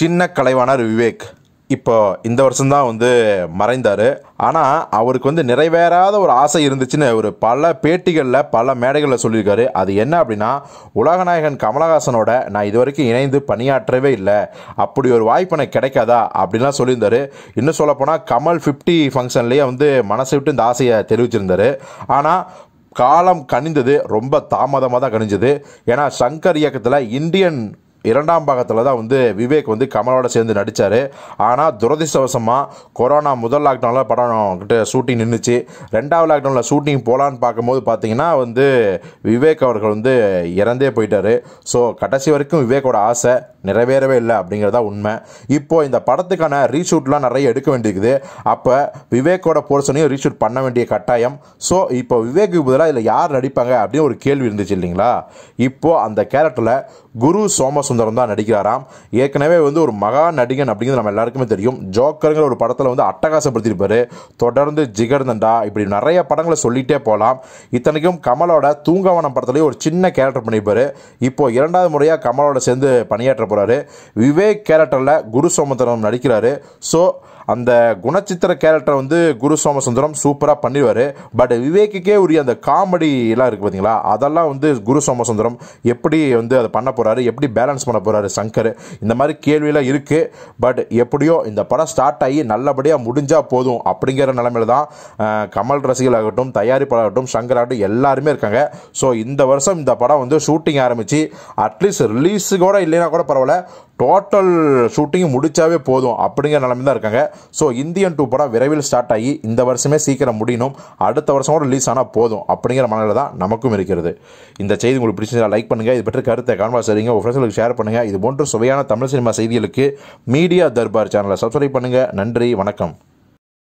சின்ன கலைவாணர் விவேக் இப்போ இந்த வருஷம்தான் வந்து மறைந்தார் ஆனால் அவருக்கு வந்து நிறைவேறாத ஒரு ஆசை இருந்துச்சுன்னு ஒரு பல பேட்டிகளில் பல மேடைகளில் சொல்லியிருக்காரு அது என்ன அப்படின்னா உலகநாயகன் கமலஹாசனோட நான் இது வரைக்கும் இணைந்து பணியாற்றவே இல்லை அப்படி ஒரு வாய்ப்பு எனக்கு கிடைக்காதா அப்படின்லாம் சொல்லியிருந்தார் இன்னும் சொல்லப்போனால் கமல் ஃபிஃப்டி ஃபங்க்ஷன்லேயே வந்து மனசை விட்டு இந்த ஆசையை தெரிவிச்சிருந்தார் ஆனால் காலம் கணிந்தது ரொம்ப தாமதமாக தான் கணிஞ்சது ஏன்னா சங்கர் இயக்கத்தில் இந்தியன் இரண்டாம் பாகத்தில் தான் வந்து விவேக் வந்து கமலோட சேர்ந்து நடித்தார் ஆனால் துரதிர்ஷ்டவசமாக கொரோனா முதல் லாக்டவுனில் படம் கிட்ட ஷூட்டிங் நின்றுச்சு ரெண்டாவது லாக்டவுனில் ஷூட்டிங் போகலான்னு பார்க்கும்போது பார்த்தீங்கன்னா வந்து விவேக் அவர்கள் வந்து இறந்தே போயிட்டார் ஸோ கடைசி வரைக்கும் விவேக்கோட ஆசை நிறைவேறவே இல்லை அப்படிங்கிறத உண்மை இப்போது இந்த படத்துக்கான ரீஷூட்லாம் நிறைய எடுக்க வேண்டியிருக்குது அப்போ விவேக்கோட போர்ஷனையும் ரீஷூட் பண்ண வேண்டிய கட்டாயம் ஸோ இப்போ விவேக்கு பதிலாக இதில் யார் நடிப்பாங்க அப்படின்னு ஒரு கேள்வி இருந்துச்சு இல்லைங்களா இப்போது அந்த கேரக்டரில் குரு சோமசுந்தரம் தான் நடிக்கிறாராம் ஏற்கனவே வந்து ஒரு மகா நடிகன் அப்படிங்கிறது நம்ம எல்லாருக்குமே தெரியும் ஜோக்கருங்கிற ஒரு படத்தில் வந்து அட்டகாசப்படுத்தியிருப்பாரு தொடர்ந்து ஜிகர்தண்டா இப்படி நிறைய படங்களை சொல்லிகிட்டே போகலாம் இத்தனைக்கும் கமலோட தூங்கவனம் படத்துலேயே ஒரு சின்ன கேரக்டர் பண்ணியிருப்பார் இப்போது இரண்டாவது முறையாக கமலோட சேர்ந்து பணியாற்ற போகிறாரு விவேக் கேரக்டரில் குரு சோமசுந்தரம் நடிக்கிறாரு ஸோ அந்த குணச்சித்திர கேரக்டர் வந்து குரு சோமசுந்தரம் சூப்பராக பண்ணிடுவார் பட் விவேக்குக்கே உரிய அந்த காமெடியெலாம் இருக்குது பார்த்தீங்களா அதெல்லாம் வந்து குரு சோமசுந்தரம் எப்படி வந்து அதை பண்ண போகிறாரு எப்படி பேலன்ஸ் பண்ண போகிறாரு சங்கர் இந்த மாதிரி கேள்வியெல்லாம் இருக்குது பட் எப்படியோ இந்த படம் ஸ்டார்ட் ஆகி நல்லபடியாக முடிஞ்சால் போதும் அப்படிங்கிற நிலமையில தான் கமல் ரசிகளாகட்டும் ஆகட்டும் சங்கர் ஆகட்டும் எல்லாருமே இருக்காங்க ஸோ இந்த வருஷம் இந்த படம் வந்து ஷூட்டிங் ஆரம்பித்து அட்லீஸ்ட் ரிலீஸு கூட இல்லைன்னா கூட பரவாயில்ல இந்தியாவில் டோட்டல் ஷூட்டிங் முடித்தாவே போதும் அப்படிங்கிற நிலைமை தான் இருக்காங்க ஸோ இந்தியன் டூ படம் விரைவில் ஸ்டார்ட் ஆகி இந்த வருஷமே சீக்கிரம் முடியணும் அடுத்த வருஷம் கூட ரிலீஸ் ஆனால் போதும் அப்படிங்கிற மனநிலை தான் நமக்கும் இருக்கிறது இந்த செய்தி உங்களுக்கு பிடிச்சதா லைக் பண்ணுங்கள் இது பற்றி கருத்தை கான்வாஸ் சரிங்க உங்கள் ஃப்ரெண்ட்ஸ்களுக்கு ஷேர் பண்ணுங்கள் இது போன்ற சுவையான தமிழ் சினிமா செய்திகளுக்கு மீடியா தர்பார் சேனலை சப்ஸ்கிரைப் பண்ணுங்கள் நன்றி வணக்கம்